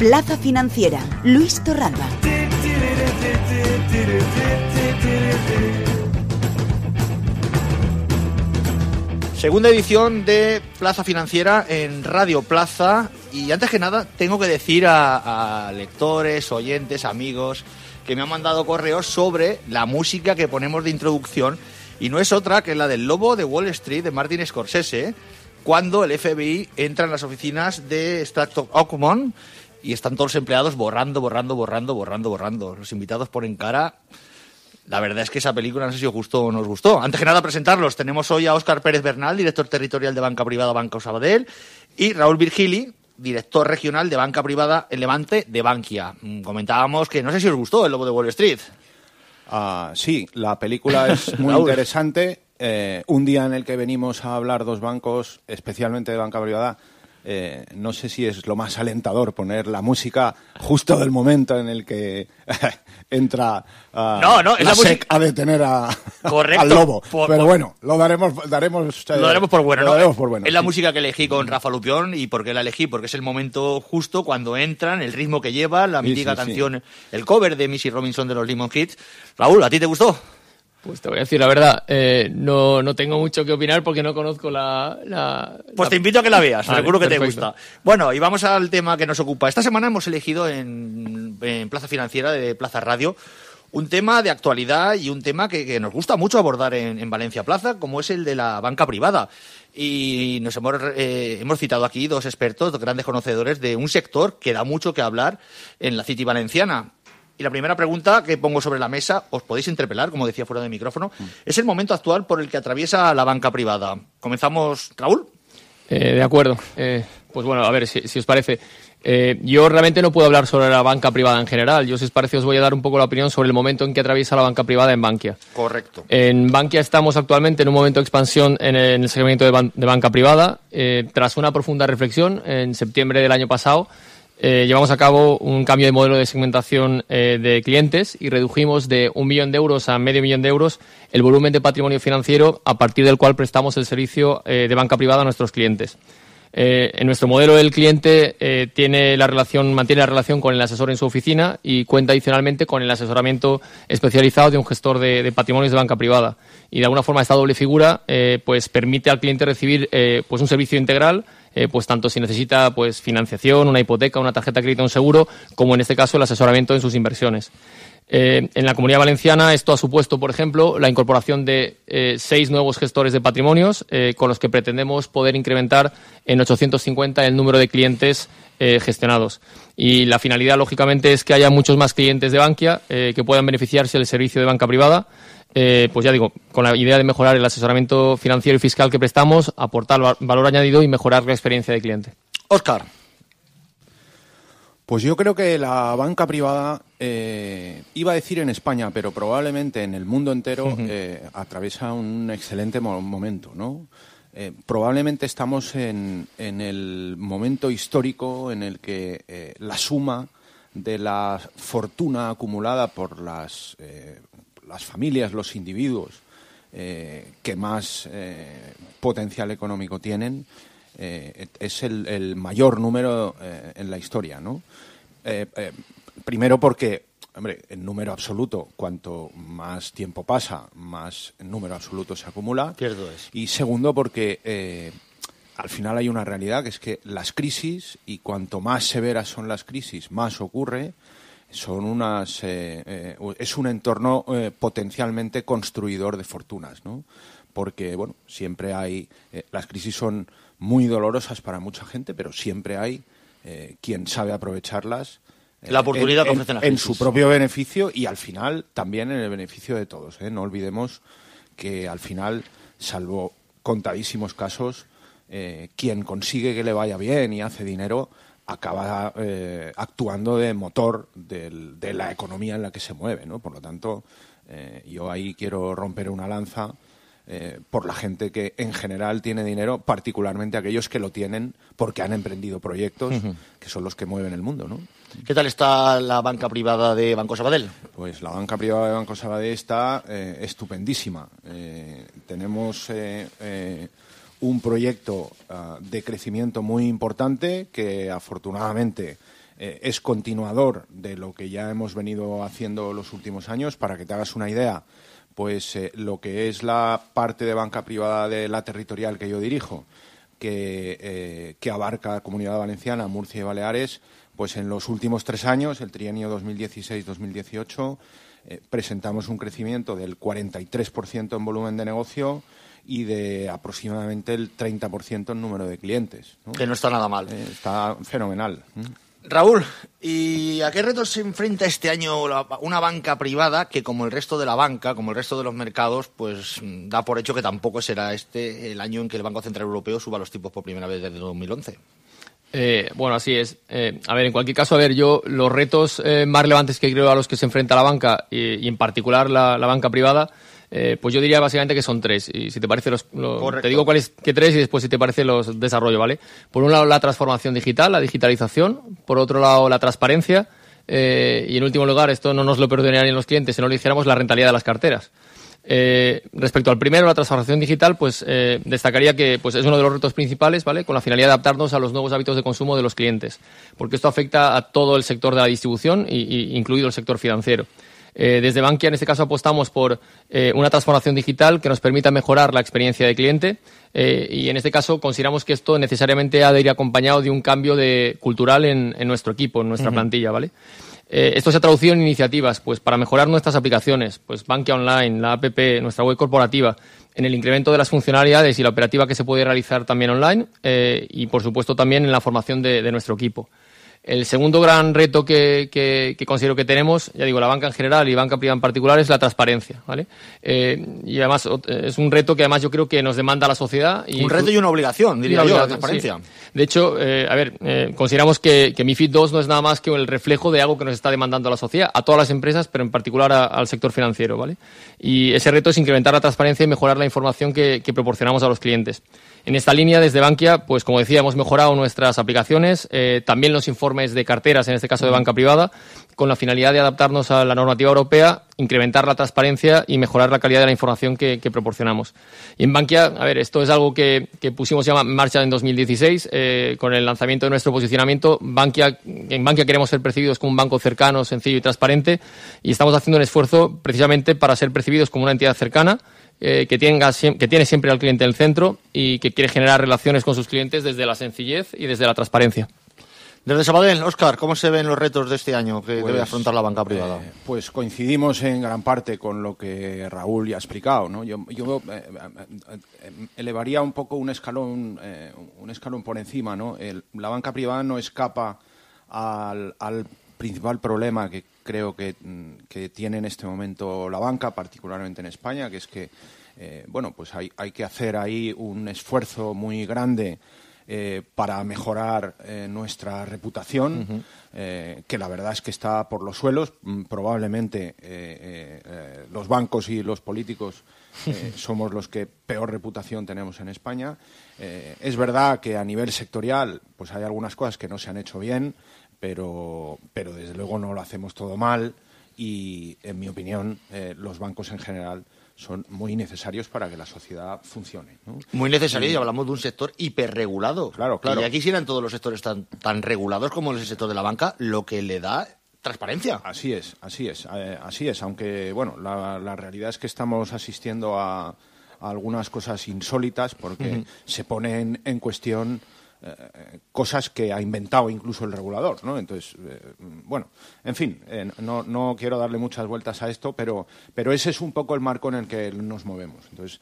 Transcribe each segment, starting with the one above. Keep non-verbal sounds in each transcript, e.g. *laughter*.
Plaza Financiera, Luis Torralba. Segunda edición de Plaza Financiera en Radio Plaza. Y antes que nada, tengo que decir a, lectores, oyentes, amigos, que me han mandado correos sobre la música que ponemos de introducción. Y no es otra que la del Lobo de Wall Street de Martin Scorsese, cuando el FBI entra en las oficinas de Stratton Oakmont y están todos los empleados borrando, borrando, borrando, borrando, borrando. Los invitados ponen cara. La verdad es que esa película no sé si os gustó o no os gustó. Antes que nada, presentarlos. Tenemos hoy a Óscar Pérez Bernal, director territorial de Banca Privada Banco Sabadell, y Raúl Virgili, director regional de Banca Privada en Levante de Bankia. Mm, comentábamos que no sé si os gustó El Lobo de Wall Street. Ah, sí, la película es *laughs* muy interesante. Eh, un día en el que venimos a hablar dos bancos, especialmente de Banca Privada, eh, no sé si es lo más alentador poner la música justo del momento en el que *laughs* entra ah, no, no, es la, música... a detener a, *laughs* al lobo. Pero bueno, lo daremos, eh, lo daremos por bueno. Lo por bueno. Es la música que elegí con Rafa Lupión y por qué la elegí, porque es el momento justo cuando entran, el ritmo que lleva, la mítica canción, el cover de Missy Robinson de los Lemon Hits. Raúl, ¿a ti te gustó? Pues te voy a decir la verdad, eh, no, tengo mucho que opinar porque no conozco la... pues te invito a que la veas, seguro que te gusta. Bueno, y vamos al tema que nos ocupa. Esta semana hemos elegido en, Plaza Financiera de Plaza Radio un tema de actualidad y un tema que, nos gusta mucho abordar en, Valencia Plaza, como es el de la banca privada. Y nos hemos, eh, hemos citado aquí dos expertos, dos grandes conocedores de un sector que da mucho que hablar en la City Valenciana. Y la primera pregunta que pongo sobre la mesa, os podéis interpelar, como decía fuera de micrófono, mm. es el momento actual por el que atraviesa la banca privada. Comenzamos, Raúl. Eh, de acuerdo. Eh, pues bueno, a ver si, os parece. Eh, yo realmente no puedo hablar sobre la banca privada en general. Yo, si os parece, os voy a dar un poco la opinión sobre el momento en que atraviesa la banca privada en Bankia. Correcto. En Bankia estamos actualmente en un momento de expansión en el segmento de, banca privada. tras una profunda reflexión, en septiembre del año pasado, eh, llevamos a cabo un cambio de modelo de segmentación eh, de clientes y redujimos de un millón de euros a medio millón de euros el volumen de patrimonio financiero a partir del cual prestamos el servicio eh, de banca privada a nuestros clientes. en nuestro modelo el cliente tiene la relación, mantiene la relación con el asesor en su oficina y cuenta adicionalmente con el asesoramiento especializado de un gestor de, patrimonios de banca privada. Y de alguna forma esta doble figura pues permite al cliente recibir pues un servicio integral eh, pues tanto si necesita pues financiación, una hipoteca, una tarjeta de crédito, un seguro, como en este caso el asesoramiento en sus inversiones. Eh, en la Comunidad Valenciana esto ha supuesto, por ejemplo, la incorporación de eh, seis nuevos gestores de patrimonios con los que pretendemos poder incrementar en 850 el número de clientes gestionados. Y la finalidad, lógicamente, es que haya muchos más clientes de Bankia que puedan beneficiarse del servicio de banca privada eh, pues ya digo, con la idea de mejorar el asesoramiento financiero y fiscal que prestamos, aportar valor añadido y mejorar la experiencia del cliente. Oscar. Pues yo creo que la banca privada, eh, iba a decir en España, pero probablemente en el mundo entero, eh, atraviesa un excelente momento, ¿no? probablemente estamos en, en, el momento histórico en el que la suma de la fortuna acumulada por las las familias, los individuos eh, que más eh, potencial económico tienen, eh, es el, mayor número en la historia, ¿no? primero porque, hombre, en número absoluto, cuanto más tiempo pasa, más número absoluto se acumula. Y segundo porque al final hay una realidad que es que las crisis, y cuanto más severas son las crisis, más ocurre, son unas, eh, eh, es un entorno eh, potencialmente construidor de fortunas, ¿no? Porque, bueno, siempre hay, las crisis son muy dolorosas para mucha gente, pero siempre hay quien sabe aprovecharlas la oportunidad en, en, su propio beneficio y al final también en el beneficio de todos. No olvidemos que al final, salvo contadísimos casos, quien consigue que le vaya bien y hace dinero acaba eh, actuando de motor de la economía en la que se mueve, ¿no? Por lo tanto, eh, yo ahí quiero romper una lanza eh, por la gente que en general tiene dinero, particularmente aquellos que lo tienen porque han emprendido proyectos que son los que mueven el mundo, ¿no? ¿Qué tal está la banca privada de Banco Sabadell? Pues la banca privada de Banco Sabadell está estupendísima. tenemos un proyecto ah, de crecimiento muy importante que afortunadamente eh, es continuador de lo que ya hemos venido haciendo los últimos años. Para que te hagas una idea, pues eh, lo que es la parte de banca privada de la territorial que yo dirijo, que, abarca eh, que abarca Comunidad Valenciana, Murcia y Baleares, pues en los últimos tres años, el trienio 2016-2018, presentamos un crecimiento del 43% en volumen de negocio, y de aproximadamente el 30% en número de clientes. Que no está nada mal. Eh, está fenomenal. ¿eh? Raúl, ¿y a qué retos se enfrenta este año una banca privada que, como el resto de la banca, como el resto de los mercados, pues da por hecho que tampoco será este el año en que el Banco Central Europeo suba los tipos por primera vez desde 2011? Eh, bueno, así es. a ver, en cualquier caso, a ver, yo los retos más relevantes que creo a los que se enfrenta la banca y, en particular la banca privada eh, pues yo diría básicamente que son tres. Y si te parece, los, te digo cuáles que tres y después si te parece los desarrollo, ¿vale? Por un lado, la transformación digital, la digitalización. Por otro lado, la transparencia. Eh, y en último lugar, esto no nos lo perdonarían los clientes si no le dijéramos, la rentabilidad de las carteras. Eh, respecto al primero, la transformación digital, pues destacaría que pues, es uno de los retos principales, ¿vale? Con la finalidad de adaptarnos a los nuevos hábitos de consumo de los clientes, porque esto afecta a todo el sector de la distribución, y incluido el sector financiero. Eh, desde Bankia, en este caso, apostamos por eh, una transformación digital que nos permita mejorar la experiencia de cliente eh, y, en este caso, consideramos que esto necesariamente ha de ir acompañado de un cambio de, cultural en, nuestro equipo, en nuestra plantilla, ¿vale? esto se ha traducido en iniciativas pues, para mejorar nuestras aplicaciones, pues Bankia Online, la app, nuestra web corporativa, en el incremento de las funcionalidades y la operativa que se puede realizar también online y, por supuesto, también en la formación de nuestro equipo. El segundo gran reto que, que, considero que tenemos, ya digo, la banca en general y banca privada en particular, es la transparencia, ¿vale? Eh, y además eh, es un reto que además yo creo que nos demanda la sociedad. Y un reto y una obligación, diría yo, la transparencia. De hecho, eh, a ver, consideramos que, que MIFID II no es nada más que el reflejo de algo que nos está demandando la sociedad, a todas las empresas, pero en particular al sector financiero, ¿vale? Y ese reto es incrementar la transparencia y mejorar la información que, que proporcionamos a los clientes. En esta línea, desde Bankia, pues como decía, hemos mejorado nuestras aplicaciones, eh, también los informes de carteras, en este caso de banca privada, con la finalidad de adaptarnos a la normativa europea, incrementar la transparencia y mejorar la calidad de la información que, proporcionamos. Y en Bankia, a ver, esto es algo que, pusimos ya en marcha en 2016, eh, con el lanzamiento de nuestro posicionamiento. Bankia, en Bankia queremos ser percibidos como un banco cercano, sencillo y transparente, y estamos haciendo un esfuerzo precisamente para ser percibidos como una entidad cercana eh, que, tenga, que tiene siempre al cliente en el centro y que quiere generar relaciones con sus clientes desde la sencillez y desde la transparencia. Desde Sabadell, Oscar, ¿cómo se ven los retos de este año que debe pues, afrontar la banca privada? Eh, pues coincidimos en gran parte con lo que Raúl ya ha explicado. Yo, eh, elevaría un poco un escalón, un escalón por encima. ¿no? la banca privada no escapa al principal problema que creo mm, que, tiene en este momento la banca, particularmente en España, que es que eh, bueno, pues hay, que hacer ahí un esfuerzo muy grande eh, para mejorar eh, nuestra reputación, que la verdad es que está por los suelos. Mm, probablemente los bancos y los políticos *laughs* somos los que peor reputación tenemos en España. es verdad que a nivel sectorial pues hay algunas cosas que no se han hecho bien pero, pero desde luego no lo hacemos todo mal y, en mi opinión, eh, los bancos en general son muy necesarios para que la sociedad funcione. Muy necesario. y hablamos de un sector hiperregulado. Claro, claro. Y si eran todos los sectores tan, tan regulados como es el sector de la banca, lo que le da transparencia. Así es, así es, eh, así es. Aunque, bueno, la, realidad es que estamos asistiendo a, algunas cosas insólitas porque se ponen en cuestión eh, cosas que ha inventado incluso el regulador, ¿no? Entonces, eh, bueno, en fin, eh, no, no, quiero darle muchas vueltas a esto, pero, pero ese es un poco el marco en el que nos movemos. Entonces,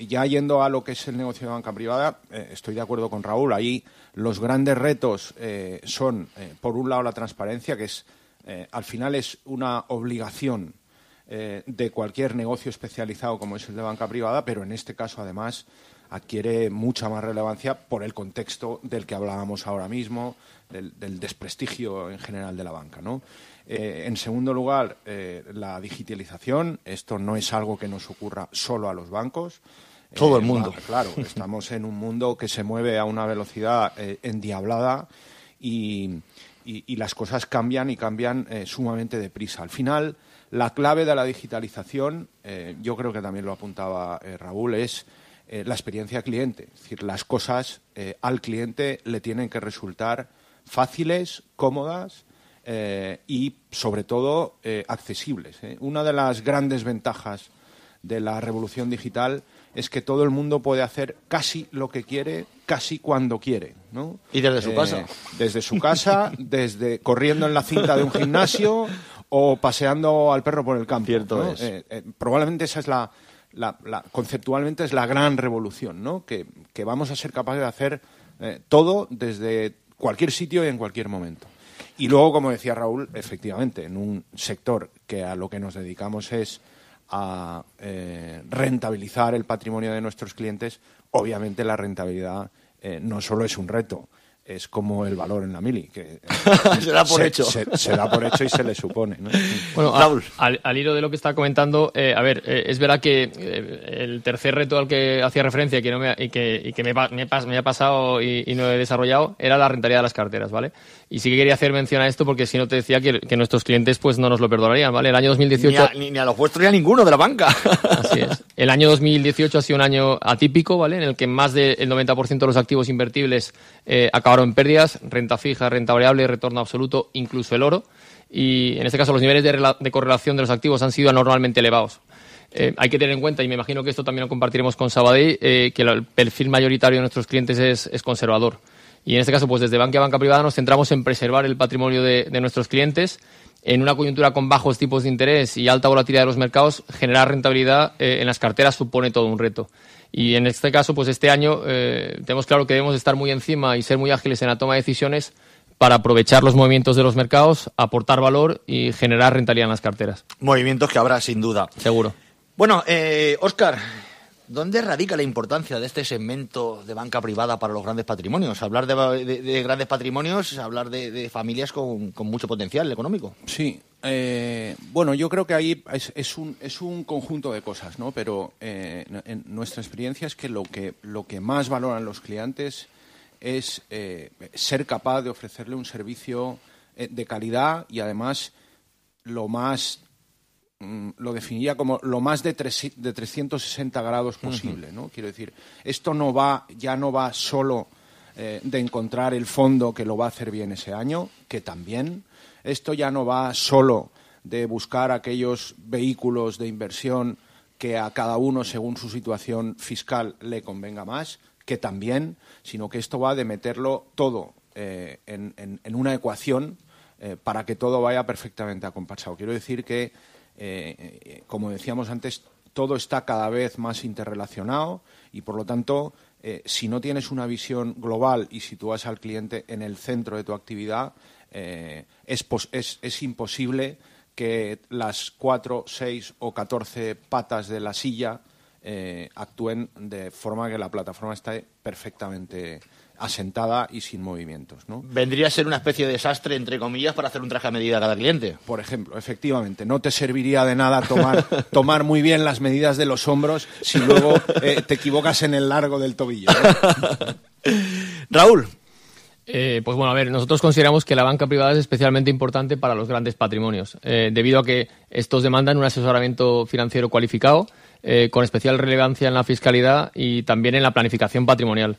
ya yendo a lo que es el negocio de banca privada, estoy de acuerdo con Raúl. Ahí los grandes retos son, por un lado, la transparencia, que es, al final es una obligación de cualquier negocio especializado como es el de banca privada, pero en este caso, además, adquiere mucha más relevancia por el contexto del que hablábamos ahora mismo, del, desprestigio en general de la banca. Eh, en segundo lugar, eh, la digitalización. Esto no es algo que nos ocurra solo a los bancos. Todo eh, el mundo. Claro, *laughs* estamos en un mundo que se mueve a una velocidad endiablada y, y, las cosas cambian y cambian sumamente deprisa. Al final, la clave de la digitalización, yo creo que también lo apuntaba Raúl, es eh, la experiencia cliente. Es decir, las cosas eh, al cliente le tienen que resultar fáciles, cómodas eh, y, sobre todo, accesibles. Una de las grandes ventajas de la revolución digital es que todo el mundo puede hacer casi lo que quiere, casi cuando quiere. Y desde su casa. Desde su casa, *laughs* desde corriendo en la cinta de un gimnasio o paseando al perro por el campo. Cierto es. probablemente esa es la, la, conceptualmente es la gran revolución, ¿no? Que, vamos a ser capaces de hacer eh, todo desde cualquier sitio y en cualquier momento. Y luego, como decía Raúl, efectivamente, en un sector que a lo que nos dedicamos es a eh, rentabilizar el patrimonio de nuestros clientes, obviamente la rentabilidad eh, no solo es un reto, es como el valor en la mili, que eh, *laughs* se da por hecho. Se, da por hecho y se le supone. Bueno, al, hilo de lo que está comentando, eh, a ver, eh, es verdad que el tercer reto al que hacía referencia que no y que, me, ha pasado y, no he desarrollado era la rentabilidad de las carteras, ¿vale? Y sí que quería hacer mención a esto porque si no te decía que, nuestros clientes pues no nos lo perdonarían, ¿vale? El año 2018... Ni a, ni, a los vuestros ni a ninguno de la banca. *laughs* Así es. El año 2018 ha sido un año atípico, ¿vale? En el que más del 90% de los activos invertibles acabaron en pérdidas, renta fija, renta variable, retorno absoluto, incluso el oro. Y en este caso los niveles de, correlación de los activos han sido anormalmente elevados. Eh, hay que tener en cuenta, y me imagino que esto también lo compartiremos con Sabadell, eh, que el perfil mayoritario de nuestros clientes es, conservador. Y en este caso, pues desde banca a banca privada nos centramos en preservar el patrimonio de nuestros clientes en una coyuntura con bajos tipos de interés y alta volatilidad de los mercados, generar rentabilidad eh, en las carteras supone todo un reto. Y en este caso, pues este año eh, tenemos claro que debemos estar muy encima y ser muy ágiles en la toma de decisiones para aprovechar los movimientos de los mercados, aportar valor y generar rentabilidad en las carteras. Movimientos que habrá sin duda. Seguro. Bueno, eh, Oscar, ¿Dónde radica la importancia de este segmento de banca privada para los grandes patrimonios? Hablar de, grandes patrimonios es hablar de, familias con, mucho potencial económico. Sí. Eh, bueno, yo creo que ahí es, un, es, un, conjunto de cosas, ¿no? Pero eh, en nuestra experiencia es que lo que, más valoran los clientes es eh, ser capaz de ofrecerle un servicio de calidad y además lo más Mm, lo definiría como lo más de, de 360 grados posible, ¿no? Quiero decir, esto no va, ya no va solo eh, de encontrar el fondo que lo va a hacer bien ese año, que también, esto ya no va solo de buscar aquellos vehículos de inversión que a cada uno, según su situación fiscal, le convenga más, que también, sino que esto va de meterlo todo eh, en, una ecuación eh, para que todo vaya perfectamente acompasado. Quiero decir que eh, eh, como decíamos antes, todo está cada vez más interrelacionado y, por lo tanto, eh, si no tienes una visión global y sitúas al cliente en el centro de tu actividad, es, es, imposible que las cuatro, seis o catorce patas de la silla actúen de forma que la plataforma esté perfectamente asentada y sin movimientos. ¿no? Vendría a ser una especie de desastre, entre comillas, para hacer un traje a medida a cada cliente. Por ejemplo, efectivamente, no te serviría de nada tomar, *laughs* tomar muy bien las medidas de los hombros si luego eh, te equivocas en el largo del tobillo. *laughs* Raúl, eh, pues bueno, a ver, nosotros consideramos que la banca privada es especialmente importante para los grandes patrimonios, eh, debido a que estos demandan un asesoramiento financiero cualificado, con especial relevancia en la fiscalidad y también en la planificación patrimonial.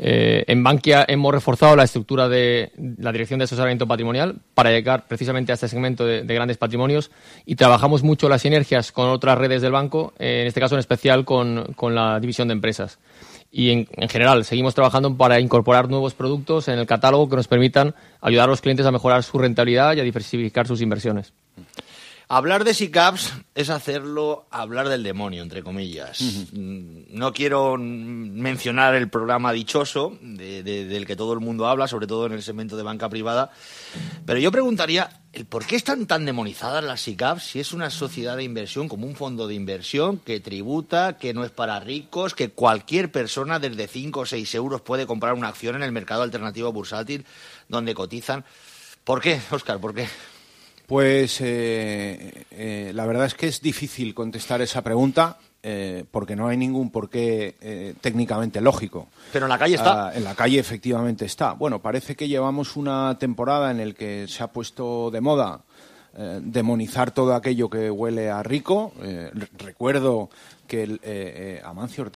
Eh, en Bankia hemos reforzado la estructura de la dirección de asesoramiento patrimonial para llegar precisamente a este segmento de, grandes patrimonios y trabajamos mucho las sinergias con otras redes del banco, eh, en este caso en especial con, la división de empresas. Y en, general seguimos trabajando para incorporar nuevos productos en el catálogo que nos permitan ayudar a los clientes a mejorar su rentabilidad y a diversificar sus inversiones. Hablar de SICAPS es hacerlo hablar del demonio, entre comillas. Mm, no quiero mencionar el programa dichoso del que todo el mundo habla, sobre todo en el segmento de banca privada, pero yo preguntaría por qué están tan demonizadas las SICAPS si es una sociedad de inversión como un fondo de inversión que tributa, que no es para ricos, que cualquier persona desde 5 o 6 euros puede comprar una acción en el mercado alternativo bursátil donde cotizan. ¿Por qué, Oscar? ¿Por qué? Pues eh, eh, la verdad es que es difícil contestar esa pregunta. Eh, porque no hay ningún porqué técnicamente lógico. Pero en la calle está. Ah, en la calle efectivamente está. Bueno, parece que llevamos una temporada en la que se ha puesto de moda demonizar todo aquello que huele a rico. recuerdo que el, Amancio